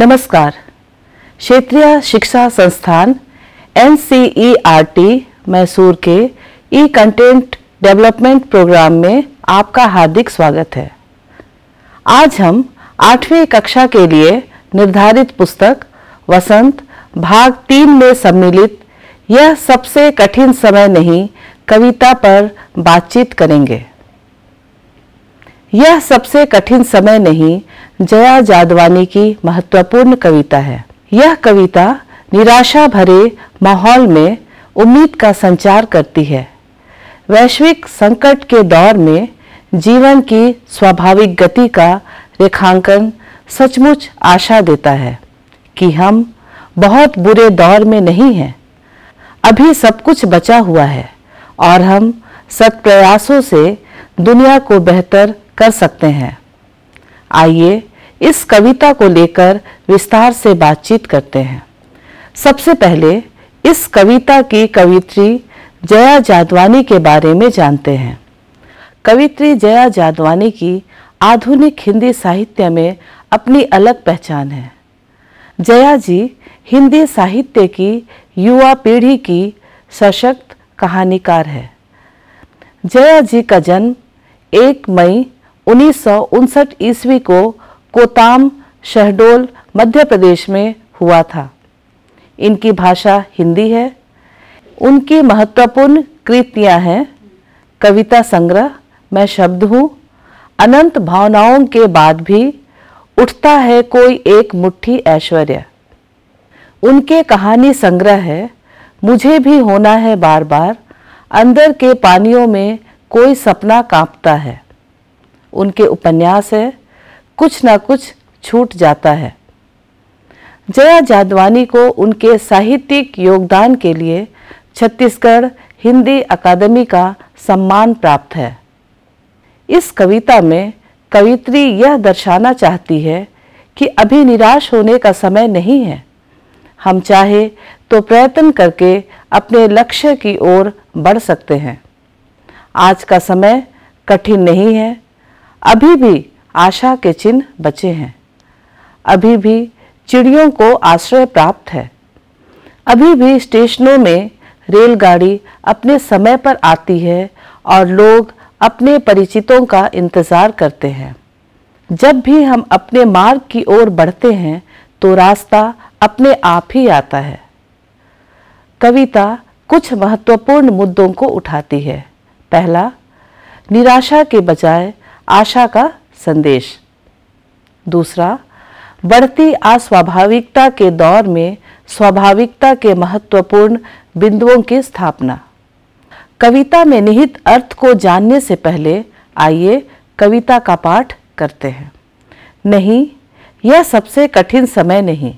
नमस्कार क्षेत्रीय शिक्षा संस्थान एन मैसूर के ई कंटेंट डेवलपमेंट प्रोग्राम में आपका हार्दिक स्वागत है आज हम आठवीं कक्षा के लिए निर्धारित पुस्तक वसंत भाग तीन में सम्मिलित यह सबसे कठिन समय नहीं कविता पर बातचीत करेंगे यह सबसे कठिन समय नहीं जया जादवानी की महत्वपूर्ण कविता है यह कविता निराशा भरे माहौल में उम्मीद का संचार करती है वैश्विक संकट के दौर में जीवन की स्वाभाविक गति का रेखांकन सचमुच आशा देता है कि हम बहुत बुरे दौर में नहीं हैं अभी सब कुछ बचा हुआ है और हम सत प्रयासों से दुनिया को बेहतर कर सकते हैं आइए इस कविता को लेकर विस्तार से बातचीत करते हैं सबसे पहले इस कविता की कवित्री जया जादवानी के बारे में जानते हैं कवित्री जया जादवानी की आधुनिक हिंदी साहित्य में अपनी अलग पहचान है जया जी हिंदी साहित्य की युवा पीढ़ी की सशक्त कहानीकार है जया जी का जन्म 1 मई उन्नीस ईस्वी को कोताम शहडोल मध्य प्रदेश में हुआ था इनकी भाषा हिंदी है उनकी महत्वपूर्ण कृतियां हैं कविता संग्रह मैं शब्द हूँ अनंत भावनाओं के बाद भी उठता है कोई एक मुट्ठी ऐश्वर्य उनके कहानी संग्रह है मुझे भी होना है बार बार अंदर के पानियों में कोई सपना कांपता है उनके उपन्यास है कुछ ना कुछ छूट जाता है जया जादवानी को उनके साहित्यिक योगदान के लिए छत्तीसगढ़ हिंदी अकादमी का सम्मान प्राप्त है इस कविता में कवित्री यह दर्शाना चाहती है कि अभी निराश होने का समय नहीं है हम चाहे तो प्रयत्न करके अपने लक्ष्य की ओर बढ़ सकते हैं आज का समय कठिन नहीं है अभी भी आशा के चिन्ह बचे हैं अभी भी चिड़ियों को आश्रय प्राप्त है अभी भी स्टेशनों में रेलगाड़ी अपने समय पर आती है और लोग अपने परिचितों का इंतज़ार करते हैं जब भी हम अपने मार्ग की ओर बढ़ते हैं तो रास्ता अपने आप ही आता है कविता कुछ महत्वपूर्ण मुद्दों को उठाती है पहला निराशा के बजाय आशा का संदेश दूसरा बढ़ती अस्वाभाविकता के दौर में स्वाभाविकता के महत्वपूर्ण बिंदुओं की स्थापना कविता में निहित अर्थ को जानने से पहले आइए कविता का पाठ करते हैं नहीं यह सबसे कठिन समय नहीं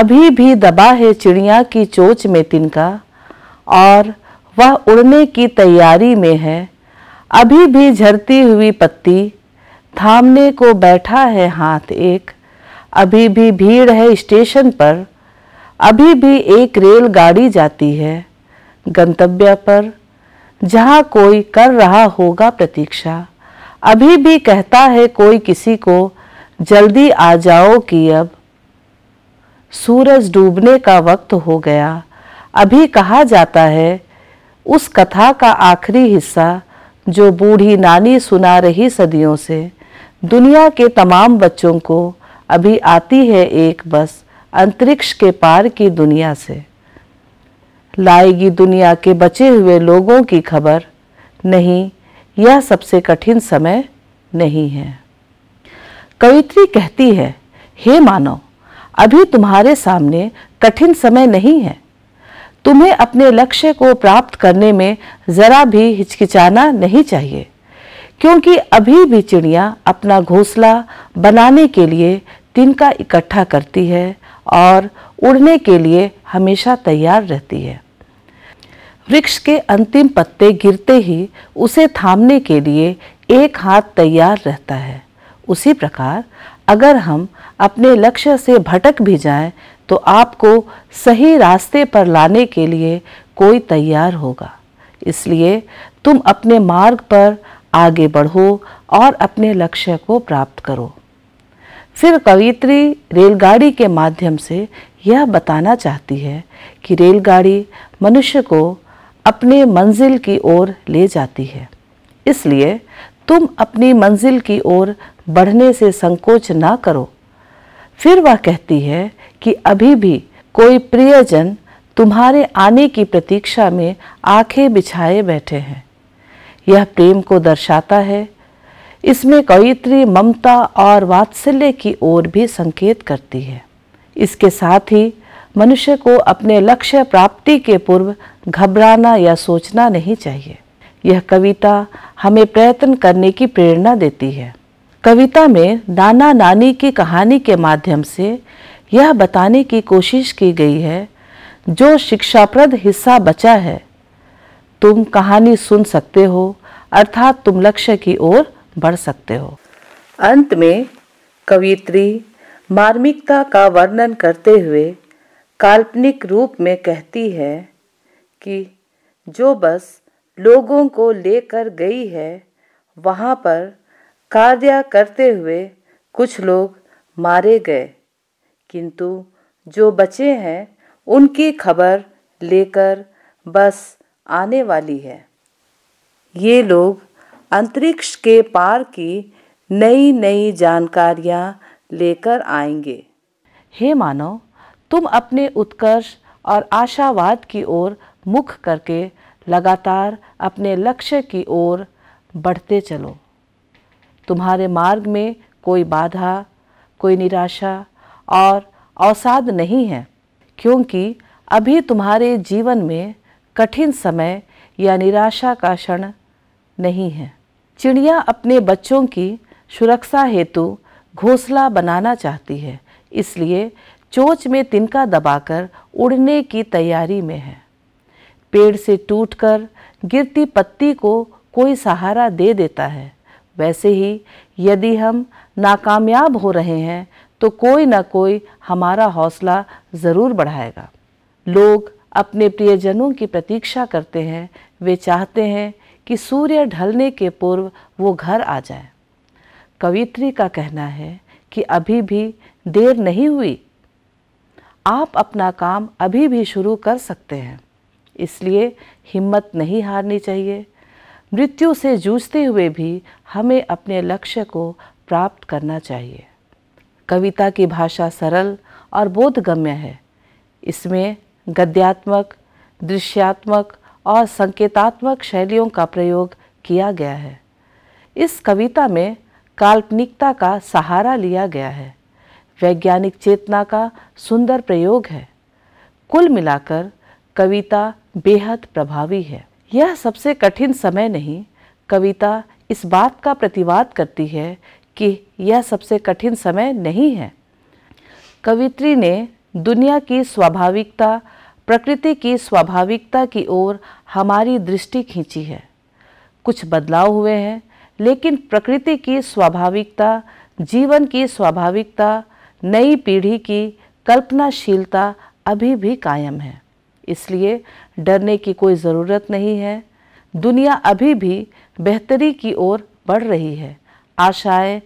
अभी भी दबा है चिड़िया की चोच में तिनका और वह उड़ने की तैयारी में है अभी भी झरती हुई पत्ती थामने को बैठा है हाथ एक अभी भी भीड़ है स्टेशन पर अभी भी एक रेलगाड़ी जाती है गंतव्य पर जहाँ कोई कर रहा होगा प्रतीक्षा अभी भी कहता है कोई किसी को जल्दी आ जाओ कि अब सूरज डूबने का वक्त हो गया अभी कहा जाता है उस कथा का आखिरी हिस्सा जो बूढ़ी नानी सुना रही सदियों से दुनिया के तमाम बच्चों को अभी आती है एक बस अंतरिक्ष के पार की दुनिया से लाएगी दुनिया के बचे हुए लोगों की खबर नहीं यह सबसे कठिन समय नहीं है कवित्री कहती है हे मानव अभी तुम्हारे सामने कठिन समय नहीं है तुम्हें अपने लक्ष्य को प्राप्त करने में जरा भी हिचकिचाना नहीं चाहिए क्योंकि अभी भी चिड़िया अपना घोंसला बनाने के लिए तिनका इकट्ठा करती है और उड़ने के लिए हमेशा तैयार रहती है वृक्ष के अंतिम पत्ते गिरते ही उसे थामने के लिए एक हाथ तैयार रहता है उसी प्रकार अगर हम अपने लक्ष्य से भटक भी जाएं तो आपको सही रास्ते पर लाने के लिए कोई तैयार होगा इसलिए तुम अपने मार्ग पर आगे बढ़ो और अपने लक्ष्य को प्राप्त करो फिर कवित्री रेलगाड़ी के माध्यम से यह बताना चाहती है कि रेलगाड़ी मनुष्य को अपने मंजिल की ओर ले जाती है इसलिए तुम अपनी मंजिल की ओर बढ़ने से संकोच ना करो फिर वह कहती है कि अभी भी कोई प्रियजन तुम्हारे आने की प्रतीक्षा में आंखें बिछाए बैठे हैं यह प्रेम को दर्शाता है इसमें कवित्री ममता और वात्सल्य की ओर भी संकेत करती है इसके साथ ही मनुष्य को अपने लक्ष्य प्राप्ति के पूर्व घबराना या सोचना नहीं चाहिए यह कविता हमें प्रयत्न करने की प्रेरणा देती है कविता में नाना नानी की कहानी के माध्यम से यह बताने की कोशिश की गई है जो शिक्षाप्रद हिस्सा बचा है तुम कहानी सुन सकते हो अर्थात तुम लक्ष्य की ओर बढ़ सकते हो अंत में कवित्री मार्मिकता का वर्णन करते हुए काल्पनिक रूप में कहती है कि जो बस लोगों को लेकर गई है वहाँ पर कार्य करते हुए कुछ लोग मारे गए किंतु जो बचे हैं उनकी खबर लेकर बस आने वाली है ये लोग अंतरिक्ष के पार की नई नई जानकारियाँ लेकर आएंगे हे मानव तुम अपने उत्कर्ष और आशावाद की ओर मुख करके लगातार अपने लक्ष्य की ओर बढ़ते चलो तुम्हारे मार्ग में कोई बाधा कोई निराशा और अवसाद नहीं है क्योंकि अभी तुम्हारे जीवन में कठिन समय या निराशा का क्षण नहीं है चिड़िया अपने बच्चों की सुरक्षा हेतु घोंसला बनाना चाहती है इसलिए चोच में तिनका दबाकर उड़ने की तैयारी में है पेड़ से टूटकर गिरती पत्ती को कोई सहारा दे देता है वैसे ही यदि हम नाकामयाब हो रहे हैं तो कोई ना कोई हमारा हौसला ज़रूर बढ़ाएगा लोग अपने प्रियजनों की प्रतीक्षा करते हैं वे चाहते हैं कि सूर्य ढलने के पूर्व वो घर आ जाए कवित्री का कहना है कि अभी भी देर नहीं हुई आप अपना काम अभी भी शुरू कर सकते हैं इसलिए हिम्मत नहीं हारनी चाहिए मृत्यु से जूझते हुए भी हमें अपने लक्ष्य को प्राप्त करना चाहिए कविता की भाषा सरल और बोधगम्य है इसमें गद्यात्मक दृश्यात्मक और संकेतात्मक शैलियों का प्रयोग किया गया है इस कविता में काल्पनिकता का सहारा लिया गया है वैज्ञानिक चेतना का सुंदर प्रयोग है कुल मिलाकर कविता बेहद प्रभावी है यह सबसे कठिन समय नहीं कविता इस बात का प्रतिवाद करती है कि यह सबसे कठिन समय नहीं है कवित्री ने दुनिया की स्वाभाविकता प्रकृति की स्वाभाविकता की ओर हमारी दृष्टि खींची है कुछ बदलाव हुए हैं लेकिन प्रकृति की स्वाभाविकता जीवन की स्वाभाविकता नई पीढ़ी की कल्पनाशीलता अभी भी कायम है इसलिए डरने की कोई ज़रूरत नहीं है दुनिया अभी भी बेहतरी की ओर बढ़ रही है आशाएं,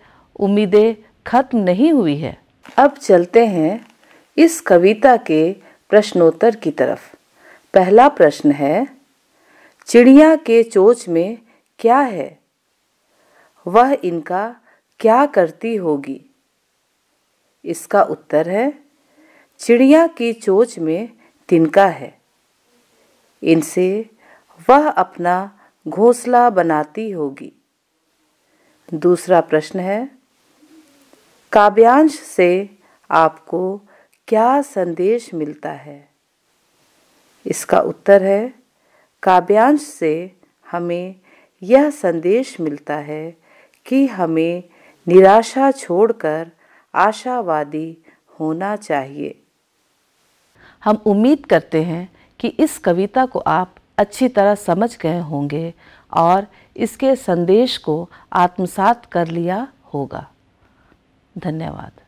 उम्मीदें खत्म नहीं हुई है अब चलते हैं इस कविता के प्रश्नोत्तर की तरफ पहला प्रश्न है चिड़िया के चोच में क्या है वह इनका क्या करती होगी इसका उत्तर है चिड़िया की चोच में तिनका है इनसे वह अपना घोंसला बनाती होगी दूसरा प्रश्न है काव्यांश से आपको क्या संदेश मिलता है इसका उत्तर है काव्यांश से हमें यह संदेश मिलता है कि हमें निराशा छोड़कर आशावादी होना चाहिए हम उम्मीद करते हैं कि इस कविता को आप अच्छी तरह समझ गए होंगे और इसके संदेश को आत्मसात कर लिया होगा धन्यवाद